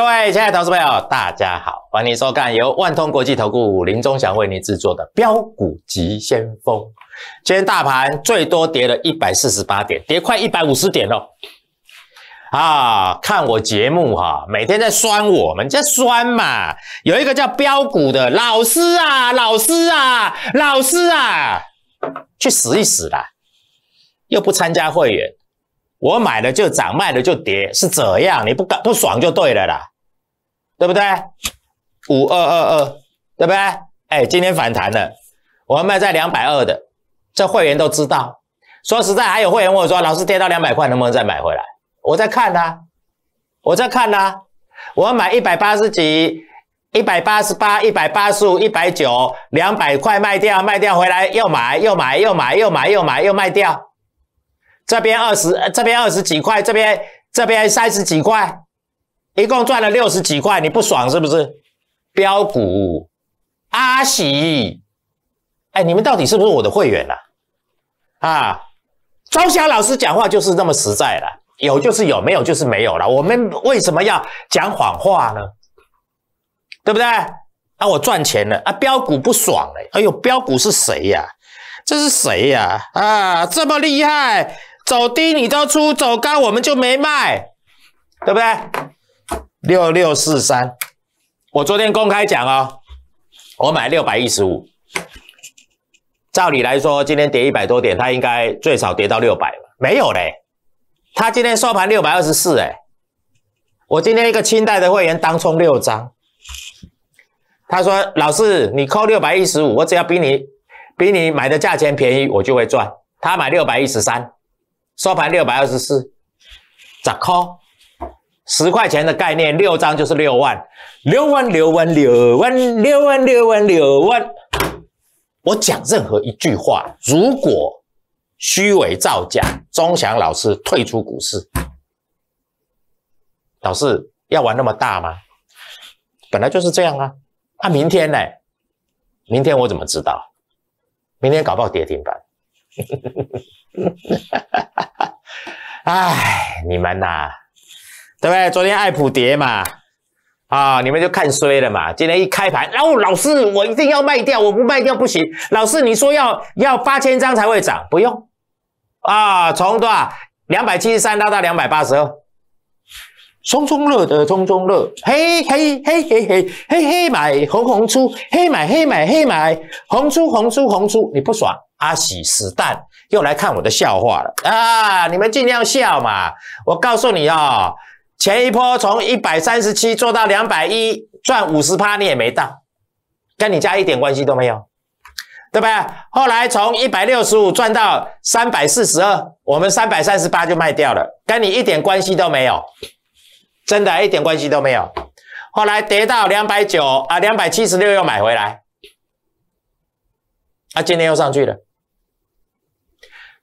各位亲爱的投资朋友，大家好，欢迎收看由万通国际投顾林忠祥为您制作的标股急先锋。今天大盘最多跌了一百四十八点，跌快一百五十点喽！啊，看我节目哈，每天在酸我们，在酸嘛。有一个叫标股的老师啊，老师啊，老师啊，去死一死啦！又不参加会员。我买了就涨，卖了就跌，是这样。你不感不爽就对了啦，对不对？五二二二，对不对？哎，今天反弹了，我们卖在两百二的，这会员都知道。说实在，还有会员问我说，老师跌到两百块能不能再买回来？我在看呢，我在看呢。我要买一百八十几，一百八十八，一百八十五，一百九，两百块卖掉，卖掉回来又买，又买，又买，又买，又买，又卖掉。这边二十，这边二十几块，这边这边三十几块，一共赚了六十几块，你不爽是不是？标股阿喜，哎，你们到底是不是我的会员啊？啊，庄霞老师讲话就是这么实在了，有就是有，没有就是没有了。我们为什么要讲谎话呢？对不对？那我赚钱了啊，标股不爽哎，哎呦，标股是谁呀？这是谁呀？啊，这么厉害！走低你都出，走高我们就没卖，对不对？六六四三，我昨天公开讲哦，我买六百一十五。照理来说，今天跌一百多点，它应该最少跌到六百了，没有嘞。它今天收盘六百二十四，哎，我今天一个清代的会员当冲六张，他说老师你扣六百一十五，我只要比你比你买的价钱便宜，我就会赚。他买六百一十三。收盘六百二十四，咋扣？十块钱的概念，六张就是六万，六万六万六万六万六万六万。我讲任何一句话，如果虚伪造假，钟祥老师退出股市，老师要玩那么大吗？本来就是这样啊。那明天呢？明天我怎么知道？明天搞不好跌停板。呵呵呵呵呵呵，哎，你们呐，对不对？昨天爱普蝶嘛，啊，你们就看衰了嘛。今天一开盘，然后老师，我一定要卖掉，我不卖掉不行。老师，你说要要八千张才会涨，不用啊，从多少两百七十三拉到两百八十二。冲冲乐的冲冲乐，嘿嘿嘿嘿嘿嘿嘿买红红出，黑买黑买黑买红出红出红出，你不爽？阿喜死蛋又来看我的笑话了啊！你们尽量笑嘛。我告诉你哦，前一波从一百三十七做到两百一，赚五十趴，你也没到，跟你家一点关系都没有，对吧？后来从一百六十五赚到三百四十二，我们三百三十八就卖掉了，跟你一点关系都没有。真的，一点关系都没有。后来跌到两百九啊，两百七十六又买回来。啊，今天又上去了。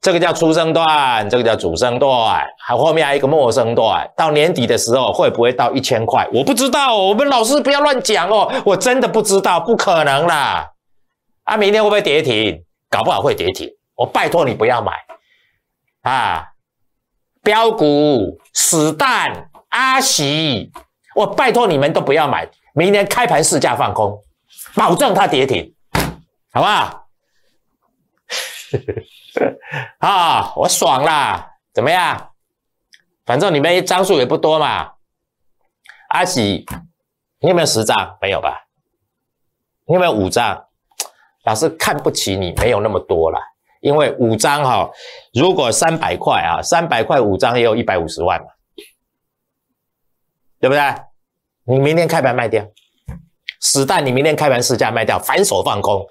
这个叫初生段，这个叫主生段，还后面还有一个陌生段。到年底的时候会不会到一千块？我不知道。我们老师不要乱讲哦，我真的不知道，不可能啦。啊，明天会不会跌停？搞不好会跌停。我拜托你不要买啊，标股死蛋。阿喜，我拜托你们都不要买，明年开盘市价放空，保证它跌停，好不好？啊，我爽啦，怎么样？反正你们一张数也不多嘛。阿喜，你有没有十张？没有吧？你有没有五张？老师看不起你，没有那么多啦。因为五张哈，如果三百块啊，三百块五张也有一百五十万嘛。对不对？你明天开盘卖掉死蛋，你明天开盘试价卖掉，反手放空，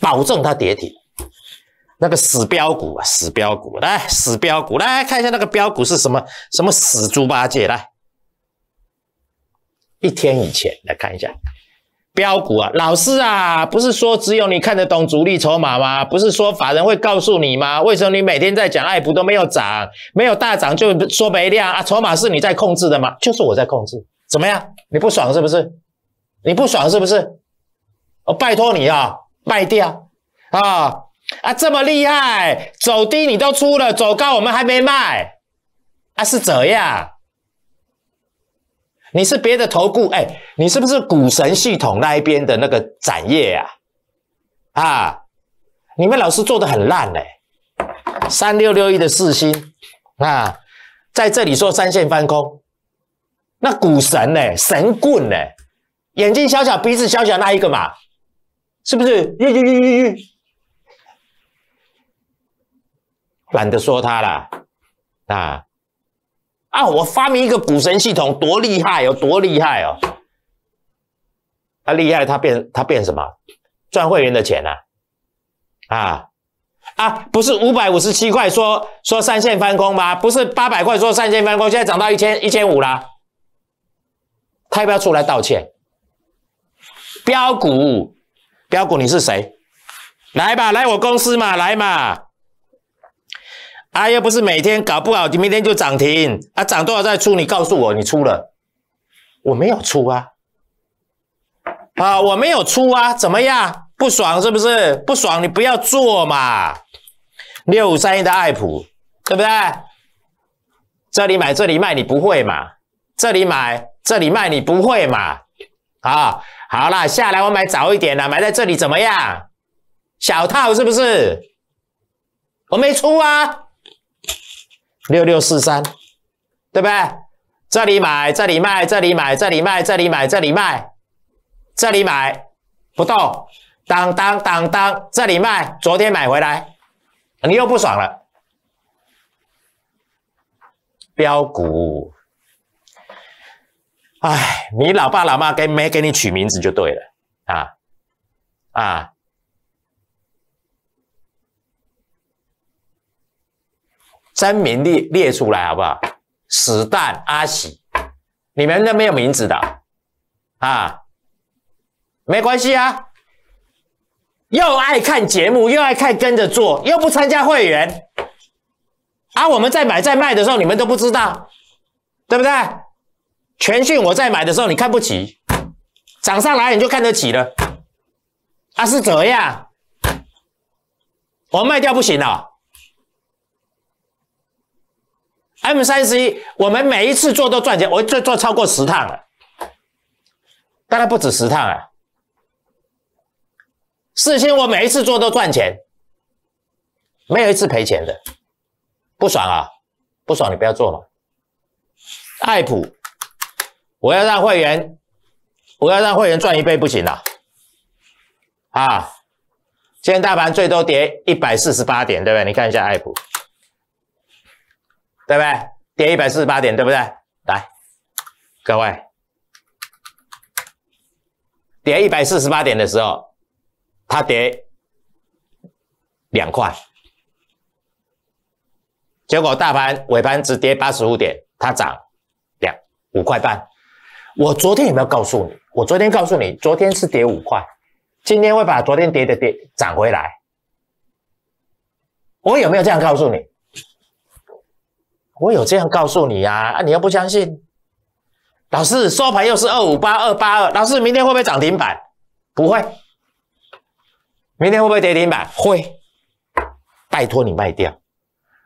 保证它跌停。那个死标股啊，死标股来，死标股来看一下那个标股是什么？什么死猪八戒来？一天以前来看一下。标股啊，老师啊，不是说只有你看得懂主力筹码吗？不是说法人会告诉你吗？为什么你每天在讲爱普都没有涨，没有大涨就说没量啊？筹码是你在控制的吗？就是我在控制，怎么样？你不爽是不是？你不爽是不是？我拜托你啊，卖掉啊啊！这么厉害，走低你都出了，走高我们还没卖，啊是这样。你是别的投顾哎，你是不是股神系统那一边的那个展业啊？啊，你们老师做的很烂嘞，三六六一的四星啊，在这里做三线翻空，那股神呢，神棍呢，眼睛小小鼻子小小那一个嘛，是不是？懒得说他啦。啊。啊！我发明一个股神系统，多厉害有多厉害哦！他厉害，他变他变什么？赚会员的钱呢？啊啊！不是五百五十七块说说三线翻空吗？不是八百块说三线翻空，现在涨到一千一千五啦！他要不要出来道歉？标股标股你是谁？来吧，来我公司嘛，来嘛！啊，又不是每天搞不好，你明天就涨停。啊，涨多少再出？你告诉我，你出了？我没有出啊！啊，我没有出啊！怎么样？不爽是不是？不爽你不要做嘛。六五三一的爱普，对不对？这里买这里卖你不会嘛？这里买这里卖你不会嘛？啊，好啦，下来我买早一点啦，买在这里怎么样？小套是不是？我没出啊。六六四三，对不对？这里买，这里卖，这里买，这里卖，这里买，这里卖，这里买不动，当当当当，这里卖，昨天买回来，你又不爽了。标股，唉，你老爸老妈给没给你取名字就对了啊啊。真名列列出来好不好？史蛋阿喜，你们那没有名字的啊，没关系啊。又爱看节目，又爱看跟着做，又不参加会员啊。我们在买在卖的时候，你们都不知道，对不对？全讯我在买的时候你看不起，涨上来你就看得起了。啊，是这样，我卖掉不行了。M 三十一，我们每一次做都赚钱，我做做超过十趟了，当然不止十趟啊。四星我每一次做都赚钱，没有一次赔钱的，不爽啊，不爽你不要做了。爱普，我要让会员，我要让会员赚一倍不行啊。啊，今天大盘最多跌一百四十八点，对不对？你看一下爱普。对不对？跌一百四十八点，对不对？来，各位，跌一百四十八点的时候，它跌两块，结果大盘尾盘只跌八十五点，它涨两五块半。我昨天有没有告诉你？我昨天告诉你，昨天是跌五块，今天会把昨天跌的跌涨回来。我有没有这样告诉你？我有这样告诉你呀，啊，你又不相信？老师收盘又是二五八二八二，老师明天会不会涨停板？不会。明天会不会跌停板？会。拜托你卖掉，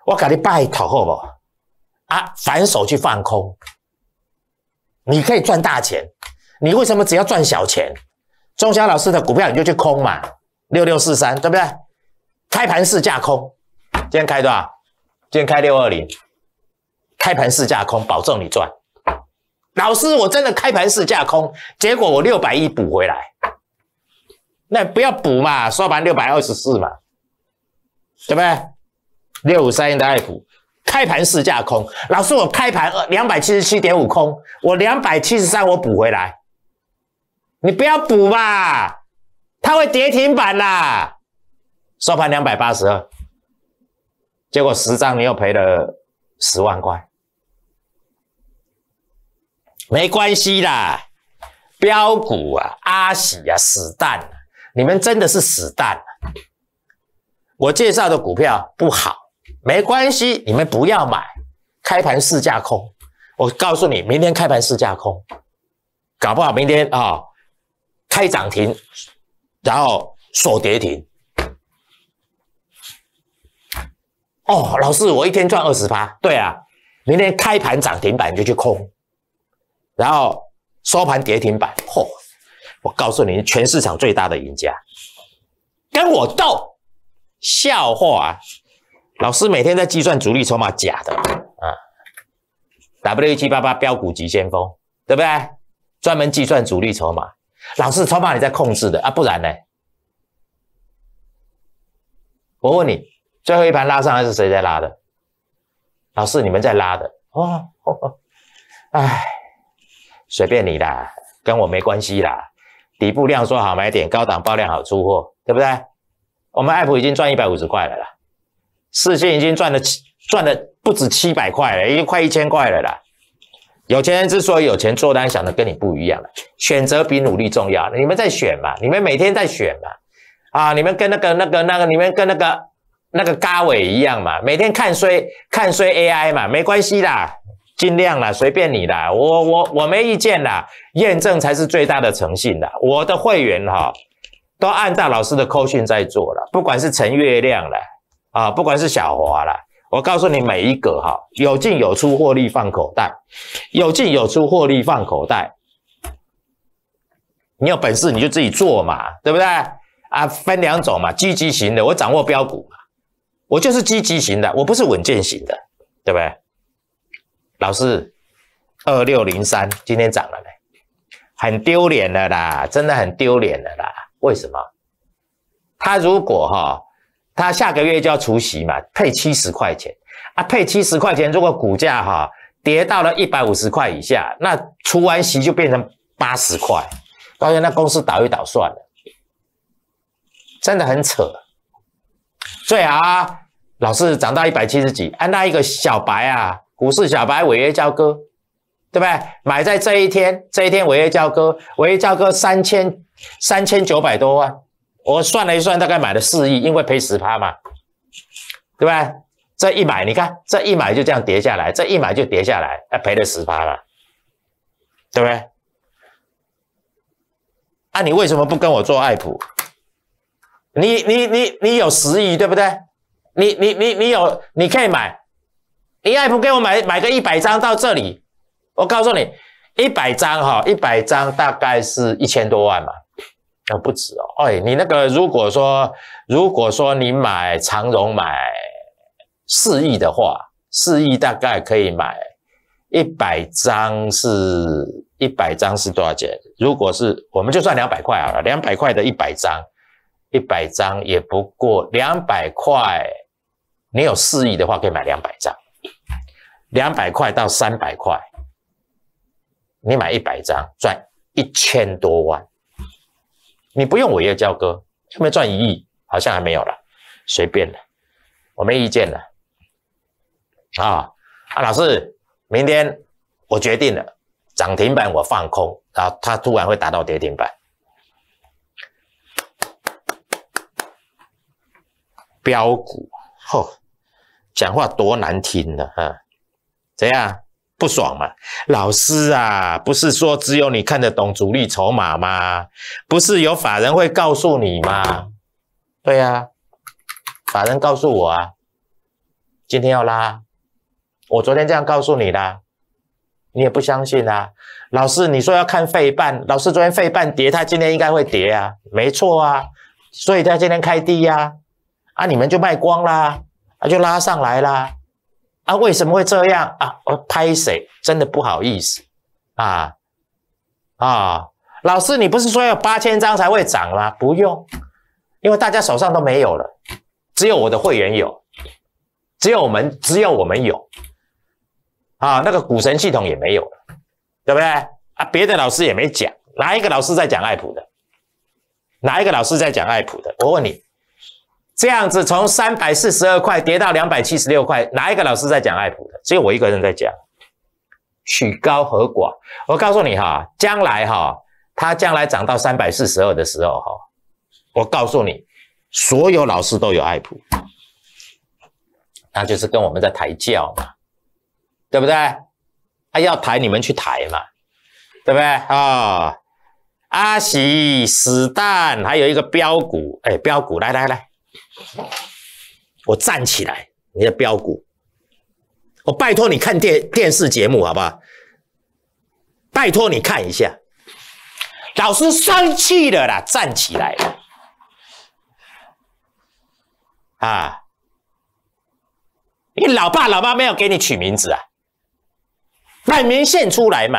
我给你拜托好不？啊，反手去放空，你可以赚大钱。你为什么只要赚小钱？中小老师的股票你就去空嘛，六六四三对不对？开盘市价空，今天开多少？今天开六二零。开盘市价空，保证你赚。老师，我真的开盘市价空，结果我六百亿补回来，那不要补嘛，收盘六百二十四嘛，对不对？六五三应该补。开盘市价空，老师，我开盘两百七十七点五空，我两百七十三我补回来，你不要补嘛，它会跌停板啦，收盘两百八十二，结果十张你又赔了十万块。没关系啦，标股啊，阿喜啊，死蛋！你们真的是死蛋！我介绍的股票不好，没关系，你们不要买。开盘市驾空，我告诉你，明天开盘市驾空，搞不好明天啊开涨停，然后锁跌停。哦，老师，我一天赚二十八。对啊，明天开盘涨停板就去空。然后收盘跌停板，嚯！我告诉你，全市场最大的赢家，跟我斗，笑话啊！老师每天在计算主力筹码，假的啊！W 七八八标股急先锋，对不对？专门计算主力筹码，老师筹码你在控制的啊？不然呢？我问你，最后一盘拉上来是谁在拉的？老师你们在拉的啊？哎。随便你啦，跟我没关系啦。底部量缩好买点，高档爆量好出货，对不对？我们艾普已经赚一百五十块了啦，四星已经赚了七，赚了不止七百块了，已经快一千块了啦。有钱人之所以有钱，做单想的跟你不一样了，选择比努力重要。你们在选嘛，你们每天在选嘛，啊，你们跟那个那个那个，你们跟那个那个嘎伟一样嘛，每天看衰看衰 AI 嘛，没关系啦，尽量啦，随便你啦，我我我没意见啦，验证才是最大的诚信的。我的会员哈，都按照老师的口 o 在做了，不管是陈月亮了啊，不管是小华了，我告诉你每一个哈，有进有出获利放口袋，有进有出获利放口袋。你有本事你就自己做嘛，对不对？啊，分两种嘛，积极型的我掌握标股嘛，我就是积极型的，我不是稳健型的，对不对？老师，二六零三今天涨了没？很丢脸的啦，真的很丢脸的啦。为什么？他如果哈，他下个月就要除息嘛，配七十块钱啊，配七十块钱。如果股价哈跌到了一百五十块以下，那除完息就变成八十块，到时候那公司倒一倒算了，真的很扯。好啊，老是涨到一百七十几，那一个小白啊。股市小白违约交割，对不对？买在这一天，这一天违约交割，违约交割三千三千九百多万，我算了一算，大概买了四亿，因为赔十趴嘛，对对？这一买，你看这一买就这样跌下来，这一买就跌下来，哎，赔了十趴了，对不对？啊，你为什么不跟我做爱普？你你你你有十亿，对不对？你你你你有，你可以买。你还不给我买买个一百张到这里？我告诉你，一百张哈，一百张大概是一千多万嘛，那不止哦。哎，你那个如果说如果说你买长荣买四亿的话，四亿大概可以买一百张，是一百张是多少钱？如果是我们就算两百块好了，两百块的一百张，一百张也不过两百块。你有四亿的话，可以买两百张。两百块到三百块，你买一百张赚一千多万，你不用违约交割，有没有赚一亿？好像还没有了，随便了，我没意见了。啊啊，老师，明天我决定了，涨停板我放空，然后它突然会达到跌停板，标股，吼，讲话多难听的哈。怎样不爽嘛？老师啊，不是说只有你看得懂主力筹码吗？不是有法人会告诉你吗？对呀，法人告诉我啊，今天要拉。我昨天这样告诉你的，你也不相信啊。老师，你说要看费半，老师昨天费半跌，他今天应该会跌啊，没错啊，所以他今天开低呀，啊，你们就卖光啦，啊，就拉上来啦。啊，为什么会这样啊？我拍谁，真的不好意思，啊啊，老师，你不是说要八千张才会涨吗？不用，因为大家手上都没有了，只有我的会员有，只有我们，只有我们有，啊，那个股神系统也没有了，对不对？啊，别的老师也没讲，哪一个老师在讲艾普的？哪一个老师在讲艾普的？我问你。这样子从三百四十二块跌到两百七十六块，哪一个老师在讲艾普的？只有我一个人在讲，取高和寡。我告诉你哈，将来哈，它将来涨到三百四十二的时候哈，我告诉你，所有老师都有艾普，那就是跟我们在抬轿嘛，对不对？他要抬你们去抬嘛，对不对啊？阿喜、史蛋，还有一个标股，哎，标股来来来。我站起来，你的标股，我拜托你看电电视节目好不好？拜托你看一下，老师生气了啦，站起来！啊，你老爸老妈没有给你取名字啊？半名现出来嘛？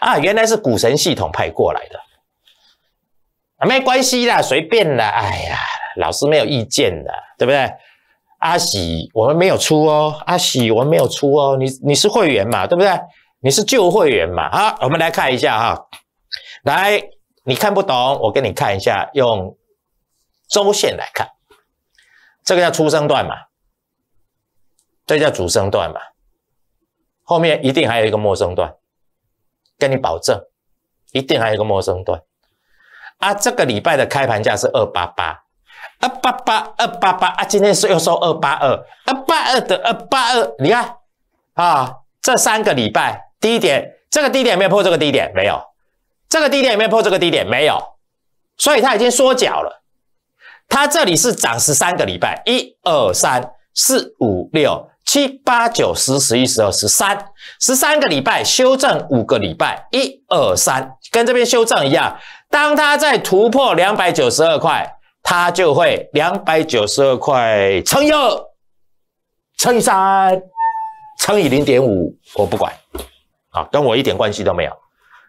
啊，原来是股神系统派过来的。没关系啦，随便啦。哎呀，老师没有意见的，对不对？阿喜，我们没有出哦。阿喜，我们没有出哦。你你是会员嘛，对不对？你是旧会员嘛？好，我们来看一下哈。来，你看不懂，我给你看一下，用周线来看，这个叫初生段嘛，这叫主升段嘛，后面一定还有一个陌生段，跟你保证，一定还有一个陌生段。啊，这个礼拜的开盘价是二八八，二八八，二八八啊！今天是又收二八二，二八二的二八二，你看啊，这三个礼拜低点，这个低点有没有破？这个低点没有，这个低点有没有破？这个低点没有，所以它已经缩脚了。它这里是涨十三个礼拜，一二三四五六七八九十十一十二十三，十三个礼拜修正五个礼拜，一二三，跟这边修正一样。当它在突破两百九十二块，它就会两百九十二块乘以二、乘以三、乘以零点五，我不管，啊，跟我一点关系都没有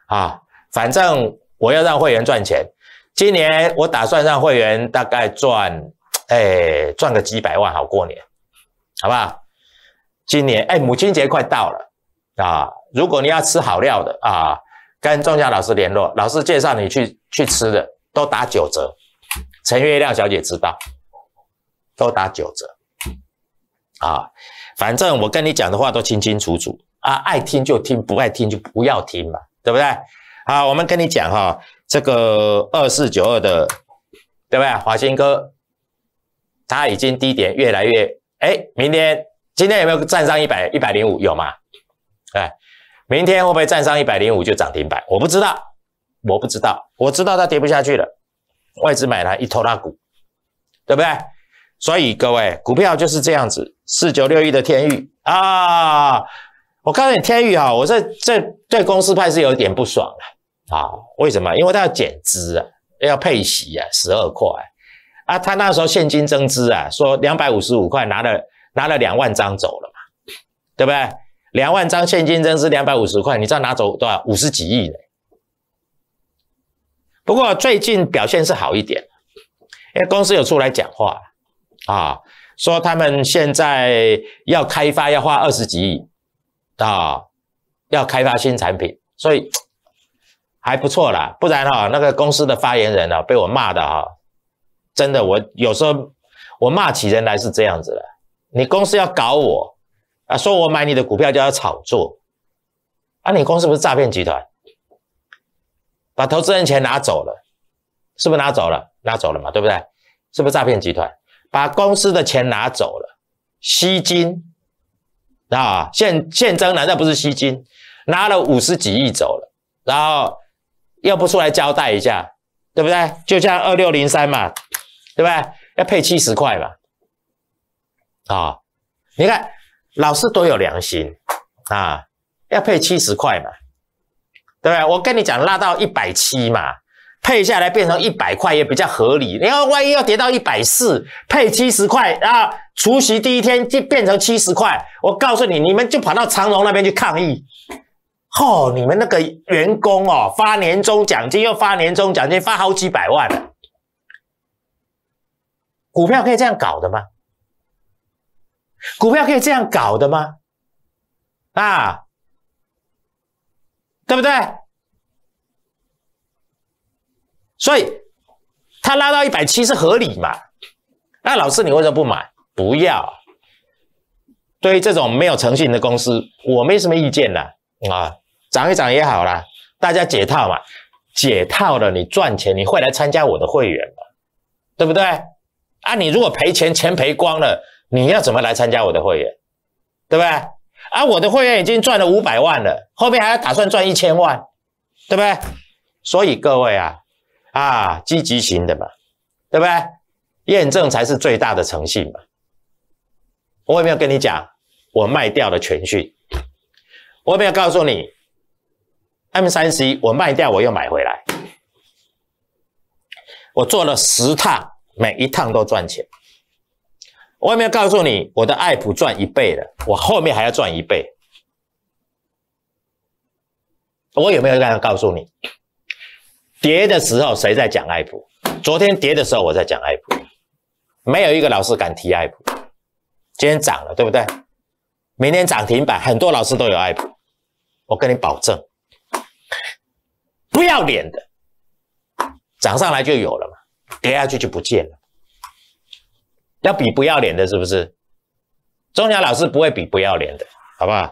啊。反正我要让会员赚钱，今年我打算让会员大概赚，哎，赚个几百万好过年，好不好？今年哎，母亲节快到了啊，如果你要吃好料的啊。跟中嘉老师联络，老师介绍你去去吃的都打九折，陈月亮小姐知道，都打九折，啊，反正我跟你讲的话都清清楚楚啊，爱听就听，不爱听就不要听嘛，对不对？好，我们跟你讲哈，这个二四九二的，对不对？华新哥，他已经低点越来越，哎，明天今天有没有站上一百一百零五？有吗？哎。明天会不会站上一百零五就涨停板？我不知道，我不知道，我知道它跌不下去了。外资买它一拖拉股，对不对？所以各位股票就是这样子。四九六一的天域啊，我告诉你天域啊，我这这对公司派是有点不爽啊啊。为什么？因为它要减资啊，要配息啊，十二块啊。他那时候现金增资啊，说两百五十五块拿了拿了两万张走了嘛，对不对？两万张现金增是两百五十块，你知道拿走多少？五十几亿不过最近表现是好一点，因为公司有出来讲话啊，说他们现在要开发要花二十几亿啊，要开发新产品，所以还不错啦。不然哈，那个公司的发言人啊，被我骂的哈，真的我有时候我骂起人来是这样子的，你公司要搞我。啊！说我买你的股票就要炒作，啊，你公司不是诈骗集团，把投资人钱拿走了，是不是拿走了？拿走了嘛，对不对？是不是诈骗集团把公司的钱拿走了，吸金，啊，现现征难道不是吸金，拿了五十几亿走了，然后又不出来交代一下，对不对？就像二六零三嘛，对不对？要配七十块嘛，啊，你看。老师多有良心啊！要配七十块嘛，对不对？我跟你讲，拉到一百七嘛，配下来变成一百块也比较合理。你要万一要跌到一百四，配七十块啊？除夕第一天就变成七十块，我告诉你，你们就跑到长隆那边去抗议。哦，你们那个员工哦，发年终奖金又发年终奖金，发好几百万股票可以这样搞的吗？股票可以这样搞的吗？啊，对不对？所以他拉到一百七是合理嘛？那老师，你为什么不买？不要。对于这种没有诚信的公司，我没什么意见的啊。涨一涨也好啦，大家解套嘛。解套了，你赚钱，你会来参加我的会员嘛？对不对？啊，你如果赔钱，钱赔光了。你要怎么来参加我的会员，对不对？啊，我的会员已经赚了五百万了，后面还要打算赚一千万，对不对？所以各位啊，啊，积极型的嘛，对不对？验证才是最大的诚信嘛。我有没有跟你讲，我卖掉了全讯？我有没有告诉你，M 三十一我卖掉我又买回来，我做了十趟，每一趟都赚钱。我有没有告诉你，我的爱普赚一倍了？我后面还要赚一倍。我有没有这样告诉你？跌的时候谁在讲爱普？昨天跌的时候我在讲爱普，没有一个老师敢提爱普。今天涨了，对不对？明天涨停板，很多老师都有爱普。我跟你保证，不要脸的，涨上来就有了嘛，跌下去就不见了。要比不要脸的是不是？钟祥老师不会比不要脸的，好不好？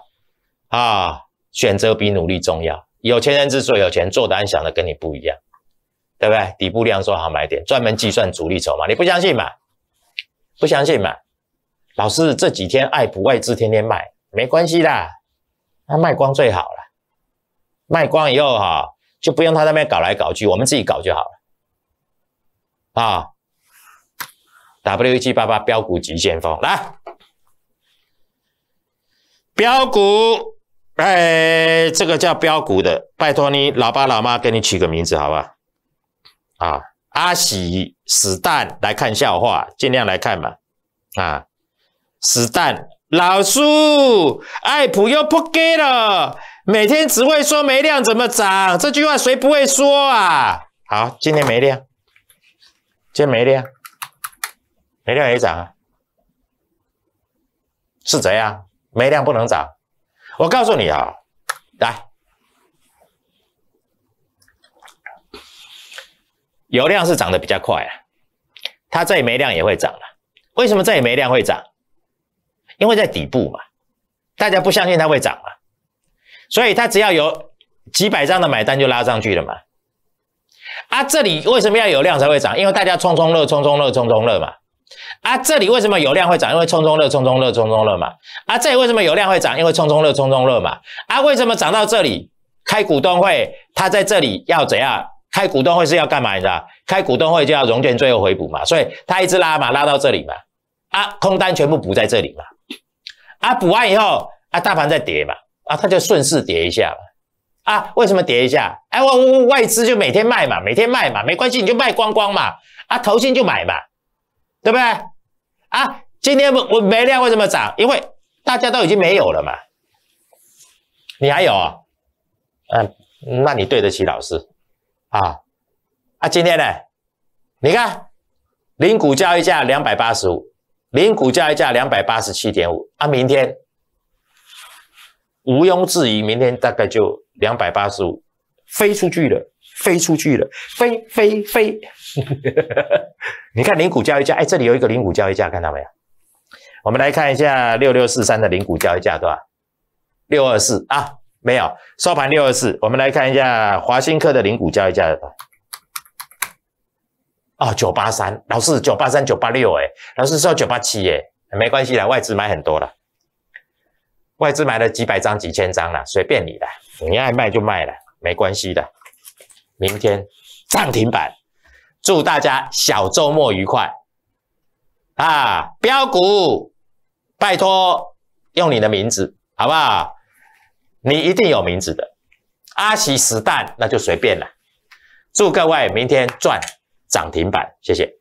啊，选择比努力重要。有钱人之所以有钱，做的安想的跟你不一样，对不对？底部量说好买点，专门计算主力筹码。你不相信买？不相信买？老师这几天爱不外资天天卖，没关系的，那卖光最好了。卖光以后哈，就不用他那边搞来搞去，我们自己搞就好了。啊。W 七八八标股极限风来，标股哎，这个叫标股的，拜托你老爸老妈给你取个名字好不好？啊，阿喜死蛋来看笑话，尽量来看嘛。啊，死蛋老叔，艾普又破跌了，每天只会说没量怎么涨，这句话谁不会说啊？好，今天没量，今天没量。没量也涨啊，是怎样？没量不能涨，我告诉你啊，来，油量是涨得比较快啊，它这里没量也会涨啊。为什么这里没量会涨？因为在底部嘛，大家不相信它会涨嘛，所以它只要有几百张的买单就拉上去了嘛。啊，这里为什么要有量才会涨？因为大家冲冲热，冲冲热，冲冲热嘛。啊，这里为什么有量会涨？因为冲冲热，冲冲热，冲冲热嘛。啊，这里为什么有量会涨？因为冲冲热，冲冲热嘛。啊，为什么涨到这里开股东会？他在这里要怎样？开股东会是要干嘛？你知道？开股东会就要融券最后回补嘛。所以他一直拉嘛，拉到这里嘛。啊，空单全部补在这里嘛。啊，补完以后啊，大盘再跌嘛。啊，他就顺势跌一下嘛。啊，为什么跌一下？哎，外外外资就每天卖嘛，每天卖嘛，没关系，你就卖光光嘛。啊，投信就买嘛。对不对？啊，今天我我没量，为什么涨？因为大家都已经没有了嘛。你还有，啊？嗯，那你对得起老师啊？啊，今天呢，你看，零股交易价两百八十五，零股交易价两百八十七点五啊，明天毋庸置疑，明天大概就两百八十五飞出去了。飞出去了，飞飞飞！你看零股交易价，哎，这里有一个零股交易价，看到没有？我们来看一下六六四三的零股交易价，多吧？六二四啊，没有，收盘六二四。我们来看一下华新科的零股交易价，多吧？哦，九八三，老师九八三九八六，哎，老师说九八七，哎，没关系的，外资买很多了，外资买了几百张几千张了，随便你的，你爱卖就卖了，没关系的。明天涨停板，祝大家小周末愉快啊！标股，拜托用你的名字好不好？你一定有名字的，阿喜死蛋那就随便了。祝各位明天赚涨停板，谢谢。